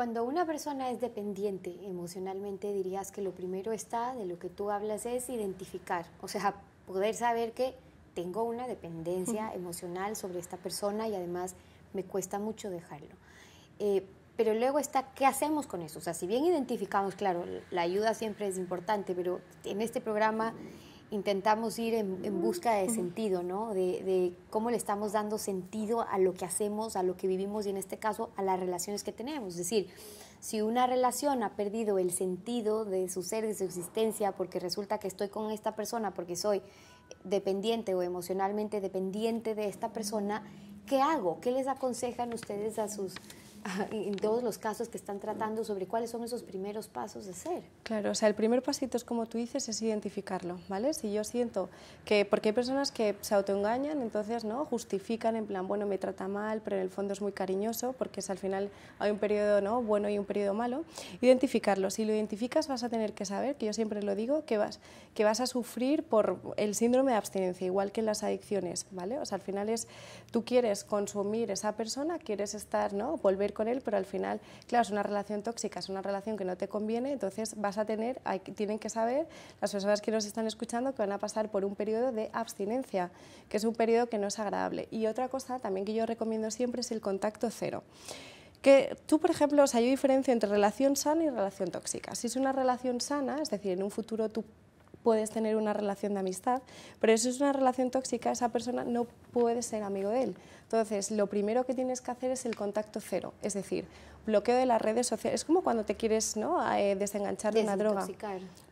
Cuando una persona es dependiente emocionalmente, dirías que lo primero está de lo que tú hablas es identificar, o sea, poder saber que tengo una dependencia emocional sobre esta persona y además me cuesta mucho dejarlo. Eh, pero luego está, ¿qué hacemos con eso? O sea, si bien identificamos, claro, la ayuda siempre es importante, pero en este programa intentamos ir en, busca de sentido, ¿no? De, de, cómo le estamos dando sentido a lo que hacemos, a lo que vivimos y en este caso a las relaciones que tenemos. Es decir, si una relación ha perdido el sentido de su ser, de su existencia, porque resulta que estoy con esta persona, porque soy dependiente o emocionalmente dependiente de esta persona, ¿qué hago? ¿Qué les aconsejan ustedes a sus en todos los casos que están tratando sobre cuáles son esos primeros pasos de ser. Claro, o sea, el primer pasito es como tú dices, es identificarlo, ¿vale? Si yo siento que, porque hay personas que se autoengañan, entonces, ¿no? Justifican en plan, bueno, me trata mal, pero en el fondo es muy cariñoso, porque es al final hay un periodo, ¿no? Bueno y un periodo malo. Identificarlo, si lo identificas vas a tener que saber, que yo siempre lo digo, que vas, que vas a sufrir por el síndrome de abstinencia, igual que en las adicciones, ¿vale? O sea, al final es, tú quieres consumir esa persona, quieres estar, ¿no? Volver con él, pero al final, claro, es una relación tóxica, es una relación que no te conviene, entonces vas a tener, tienen que saber las personas que nos están escuchando que van a pasar por un periodo de abstinencia, que es un periodo que no es agradable. Y otra cosa también que yo recomiendo siempre es el contacto cero que tú, por ejemplo, o sea, yo entre relación sana y relación tóxica. Si es una relación sana, es decir, en un futuro tú puedes tener una relación de amistad, pero si es una relación tóxica, esa persona no puedes ser amigo de él. Entonces, lo primero que tienes que hacer es el contacto cero, es decir, bloqueo de las redes sociales. Es como cuando te quieres ¿no? Eh, desenganchar de una droga.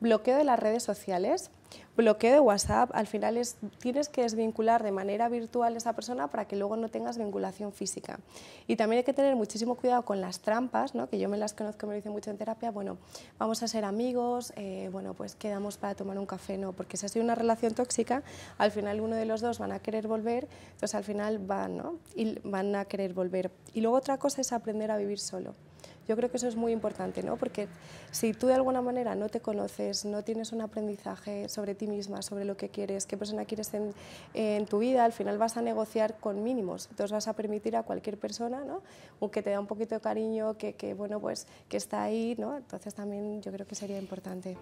Bloqueo de las redes sociales, bloqueo de WhatsApp. Al final es, tienes que desvincular de manera virtual a esa persona para que luego no tengas vinculación física. Y también hay que tener muchísimo cuidado con las trampas, ¿no? que yo me las conozco, me lo hice mucho en terapia. Bueno, vamos a ser amigos, eh, bueno, pues quedamos para tomar un café, no, porque si ha sido una relación tóxica, al final uno de los dos van a querer volver entonces al final van, ¿no? y van a querer volver. Y luego otra cosa es aprender a vivir solo. Yo creo que eso es muy importante, ¿no? Porque si tú de alguna manera no te conoces, no tienes un aprendizaje sobre ti misma, sobre lo que quieres, qué persona quieres en, en tu vida, al final vas a negociar con mínimos. Entonces vas a permitir a cualquier persona, ¿no? O que te da un poquito de cariño, que, que bueno, pues que está ahí, ¿no? Entonces también yo creo que sería importante.